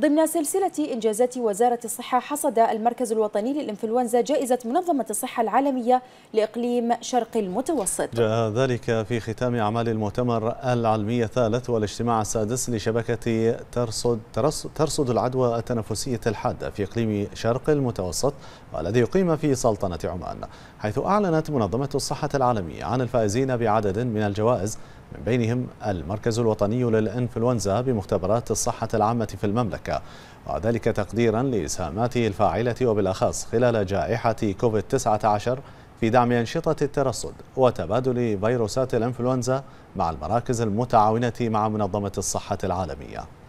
ضمن سلسلة إنجازات وزارة الصحة حصد المركز الوطني للإنفلونزا جائزة منظمة الصحة العالمية لإقليم شرق المتوسط جاء ذلك في ختام أعمال المؤتمر العلمي الثالث والاجتماع السادس لشبكة ترصد, ترصد العدوى التنفسية الحادة في إقليم شرق المتوسط والذي يقيم في سلطنة عمان حيث أعلنت منظمة الصحة العالمية عن الفائزين بعدد من الجوائز من بينهم المركز الوطني للإنفلونزا بمختبرات الصحة العامة في المملكة وذلك تقديرا لإسهاماته الفاعلة وبالأخص خلال جائحة كوفيد-19 في دعم أنشطة الترصد وتبادل فيروسات الإنفلونزا مع المراكز المتعاونة مع منظمة الصحة العالمية